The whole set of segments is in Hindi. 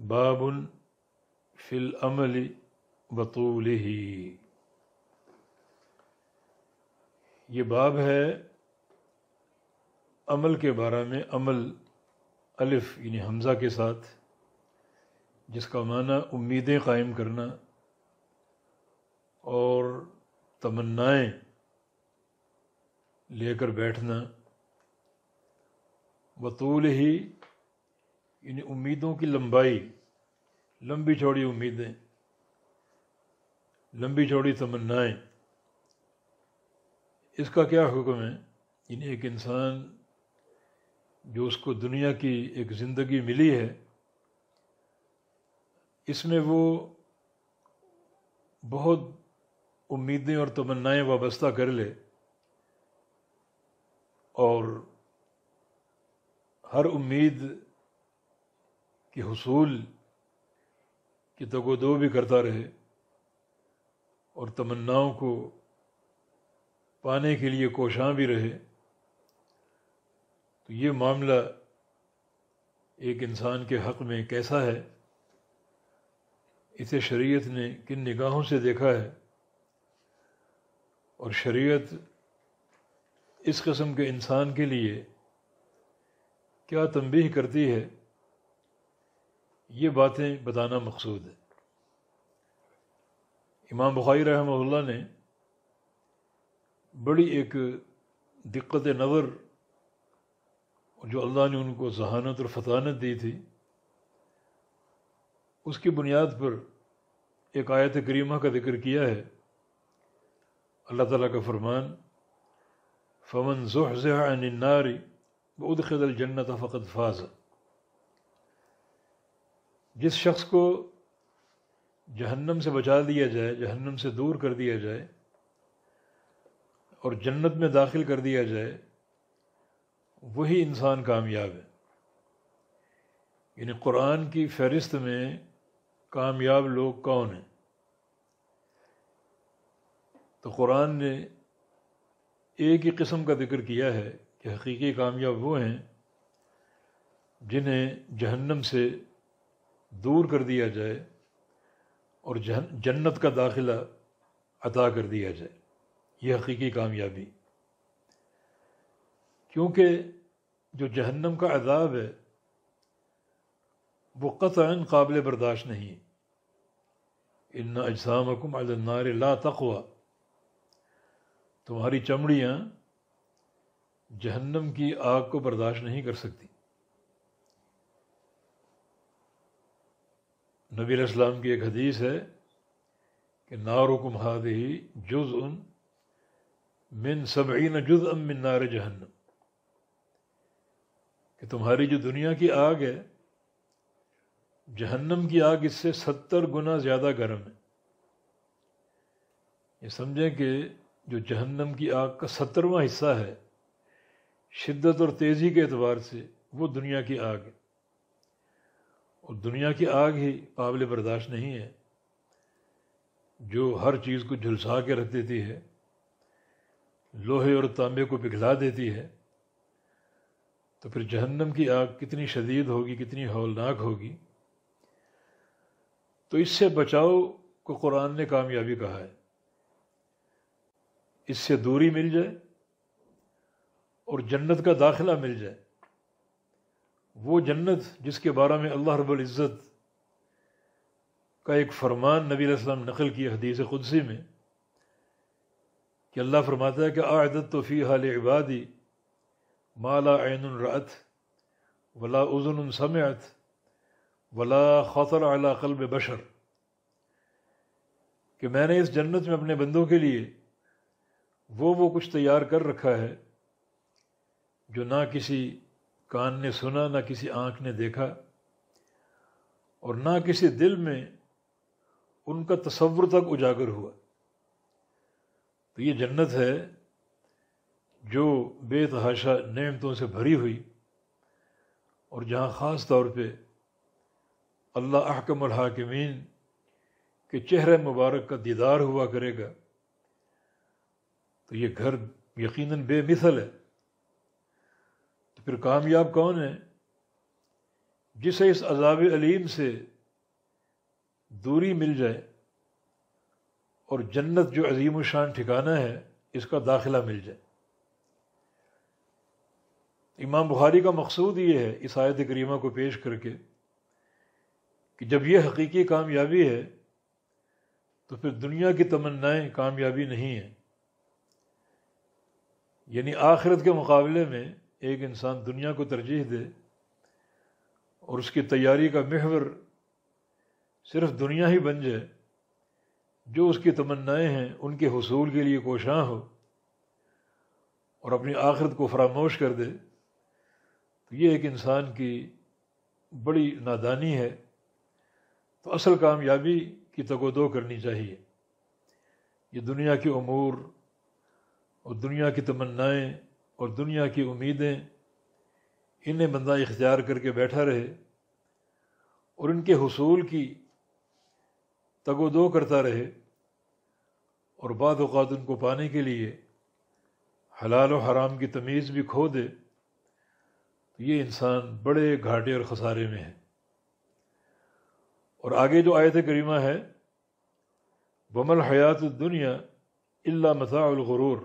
बाबुल फिल अमली बतूल ये बाब है अमल के बारे में अमल अलिफ यानी हमज़ा के साथ जिसका माना उम्मीदें कायम करना और तमन्नाएं लेकर बैठना बतूल ही इन उम्मीदों की लंबाई लंबी चौड़ी उम्मीदें लंबी चौड़ी तमन्नाएं इसका क्या हुक्म है इन एक इंसान जो उसको दुनिया की एक ज़िंदगी मिली है इसमें वो बहुत उम्मीदें और तमन्नाएं वाबस्ता कर ले और हर उम्मीद के हसूल की दो भी करता रहे और तमन्नाओं को पाने के लिए कोशां भी रहे तो ये मामला एक इंसान के हक़ में कैसा है इसे शरीयत ने किन निगाहों से देखा है और शरीयत इस कस्म के इंसान के लिए क्या तंबीह करती है ये बातें बताना मकसूद है इमाम बुखारी रहमल्ला ने बड़ी एक दिक्कत नवर जो अल्लाह ने उनको जहानत और फतानत दी थी उसकी बुनियाद पर एक आयत करीमा का जिक्र किया है अल्लाह ताला का फरमान फमन जोहनारी बद खदल जन्नत फ़कत फाजा जिस शख्स को जहन्नम से बचा दिया जाए जहन्नम से दूर कर दिया जाए और जन्नत में दाखिल कर दिया जाए वही इंसान कामयाब है यानी कुरान की फहरिस्त में कामयाब लोग कौन हैं तो कुरान ने एक ही किस्म का जिक्र किया है कि हकीकी कामयाब वो हैं जिन्हें जहन्नम से दूर कर दिया जाए और जन्नत का दाखिला अदा कर दिया जाए ये हकीकी कामयाबी क्योंकि जो जहन्नम का अदाब है वो कतान काबिल बर्दाश्त नहीं इन अजसामकुम अलनार ला हुआ तुम्हारी चमड़ियाँ जहन्नम की आग को बर्दाश्त नहीं कर सकती नबी इस्लाम की एक हदीस है कि नारुकुम हादी जुज उन मिन सबईन जुज अम मिन नार जहन्नम कि तुम्हारी जो दुनिया की आग है जहन्नम की आग इससे सत्तर गुना ज़्यादा गर्म है ये समझें कि जो जहन्नम की आग का सत्तरवा हिस्सा है शिद्दत और तेज़ी के एतबार से वो दुनिया की आग है और दुनिया की आग ही काबिल बर्दाश्त नहीं है जो हर चीज़ को झुलसा के रख देती है लोहे और तांबे को पिघला देती है तो फिर जहन्नम की आग कितनी शदीद होगी कितनी हौलनाक होगी तो इससे बचाओ को कुरान ने कामयाबी कहा है इससे दूरी मिल जाए और जन्नत का दाखिला मिल जाए वो जन्नत जिसके बारे में अल्लाह रब्ज़त का एक फरमान नबी वसम नकल की हदीस खुदसी में कि अल्लाह फरमाता है कि आदत तो फ़ी हाल इबादी माला रत वला उज़न समत वला खतर अला कल्ब बशर कि मैंने इस जन्नत में अपने बंदों के लिए वो वो कुछ तैयार कर रखा है जो ना किसी कान ने सुना ना किसी आंख ने देखा और ना किसी दिल में उनका तस्वुर तक उजागर हुआ तो ये जन्नत है जो बेतहाशा नेमतों से भरी हुई और जहाँ ख़ास तौर पे अल्लाह अहकमल हाकिमीन के चेहरे मुबारक का दीदार हुआ करेगा तो ये घर यकीनन बेमिसल है फिर कामयाब कौन है जिसे इस अजाब अलीम से दूरी मिल जाए और जन्नत जो अजीम शान ठिकाना है इसका दाखिला मिल जाए इमाम बुखारी का मकसूद ये है इस आयत करीमा को पेश करके कि जब यह हकीकी कामयाबी है तो फिर दुनिया की तमन्नाएं कामयाबी नहीं हैं यानी आखिरत के मुकाबले में एक इंसान दुनिया को तरजीह दे और उसकी तैयारी का महवर सिर्फ दुनिया ही बन जाए जो उसकी तमन्नाएं हैं उनके हसूल के लिए कोशां हो और अपनी आखिरत को फरामोश कर दे तो ये एक इंसान की बड़ी नादानी है तो असल कामयाबी की दो करनी चाहिए ये दुनिया के अमूर और दुनिया की तमन्नाएं और दुनिया की उम्मीदें इन्हें बंदा इख्तियार करके बैठा रहे और इनके हसूल की तगो दो करता रहे और बाद अवत उनको पाने के लिए हलाल और हराम की तमीज़ भी खो दे तो ये इंसान बड़े घाटे और खसारे में है और आगे जो आयत करीमा है वमल हयात दुनिया इल्ला गुरूर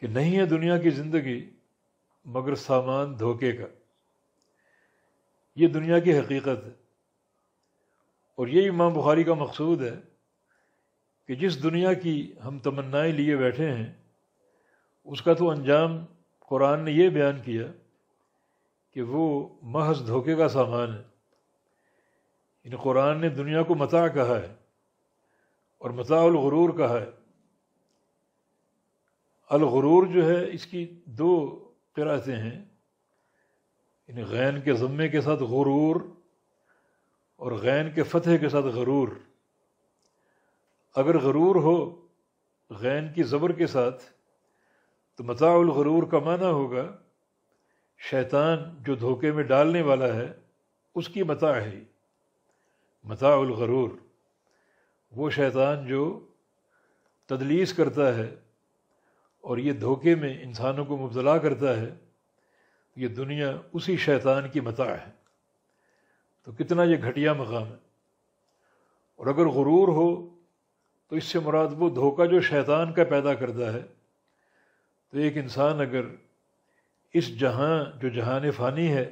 कि नहीं है दुनिया की ज़िंदगी मगर सामान धोखे का ये दुनिया की हकीकत है और ये इमाम बुखारी का मकसूद है कि जिस दुनिया की हम तमन्नाएं लिए बैठे हैं उसका तो अंजाम कुरान ने यह बयान किया कि वो महज धोखे का सामान है इन कुरान ने दुनिया को मता कहा है और मताउल गुरूर कहा है अलगरूर जो है इसकी दो किरातें हैं यानी गैन के ज़म्मे के साथ गुरूर और गैन के फतेह के साथ गरूर अगर गरूर हो गैन की ज़बर के साथ तो मताउलगरूर का माना होगा शैतान जो धोखे में डालने वाला है उसकी मता है मताउलगरूर वो शैतान जो तदलीस करता है और ये धोखे में इंसानों को मुबला करता है ये दुनिया उसी शैतान की मता है तो कितना ये घटिया मकाम है और अगर गुरूर हो तो इससे मुराद वो धोखा जो शैतान का पैदा करता है तो एक इंसान अगर इस जहाँ जो जहान फ़ानी है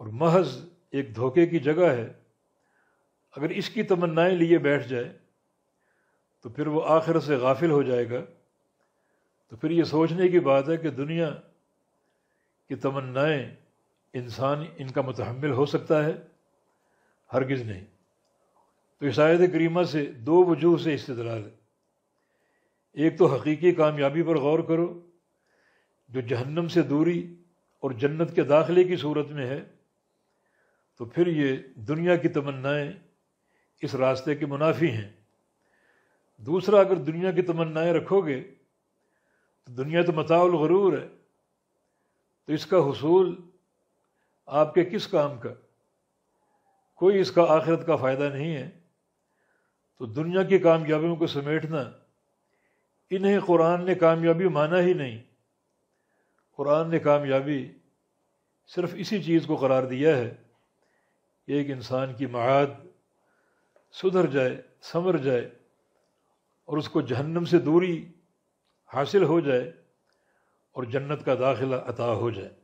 और महज एक धोखे की जगह है अगर इसकी तमन्नाएँ लिए बैठ जाए तो फिर वो आखिर से गाफिल हो जाएगा तो फिर ये सोचने की बात है कि दुनिया की तमन्नाएं इंसान इनका मतहमल हो सकता है हरगिज़ नहीं तो इस करीमा से दो वजूह से इस्तलाल है एक तो हकीकी कामयाबी पर गौर करो जो जहन्नम से दूरी और जन्नत के दाखिले की सूरत में है तो फिर ये दुनिया की तमन्नाएं इस रास्ते के मुनाफी हैं दूसरा अगर दुनिया की तमन्नाएं रखोगे तो दुनिया तो मताउल गरूर है तो इसका हसूल आपके किस काम का कोई इसका आखिरत का फ़ायदा नहीं है तो दुनिया की कामयाबियों को समेटना इन्हें कुरान ने कामयाबी माना ही नहीं कुरान ने कामयाबी सिर्फ इसी चीज़ को करार दिया है कि एक इंसान की माद सुधर जाए संवर जाए और उसको जहन्नम से दूरी हासिल हो जाए और जन्नत का दाखिला अता हो जाए